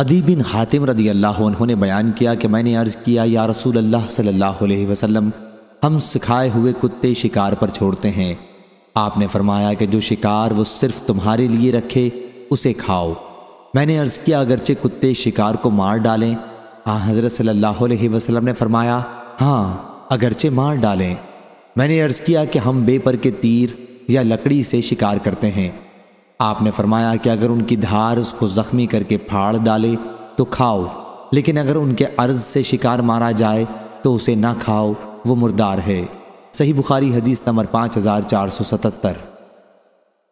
अदी बिन हातिम रदी अल्लाह ने बयान किया कि मैंने अर्ज़ किया या रसूल अल्लाह सल्लल्लाहु अलैहि वसल्लम हम सिखाए हुए कुत्ते शिकार पर छोड़ते हैं आपने फरमाया कि जो शिकार वो सिर्फ तुम्हारे लिए रखे उसे खाओ मैंने अर्ज़ किया अगरचे कुत्ते शिकार को मार डालें हाँ हज़रत सल्लल्लाहु अलैहि वसल्लम ने फरमाया हाँ अगरचे मार डालें मैंने अर्ज़ किया कि हम बेपर के तीर या लकड़ी से शिकार करते हैं आपने फरमाया कि अगर उनकी धार उसको ज़ख्मी करके फाड़ डाले तो खाओ लेकिन अगर उनके अर्ज से शिकार मारा जाए तो उसे ना खाओ वो मुर्दार है सही बुखारी हदीस नंबर पाँच हज़ार चार सौ सतहत्तर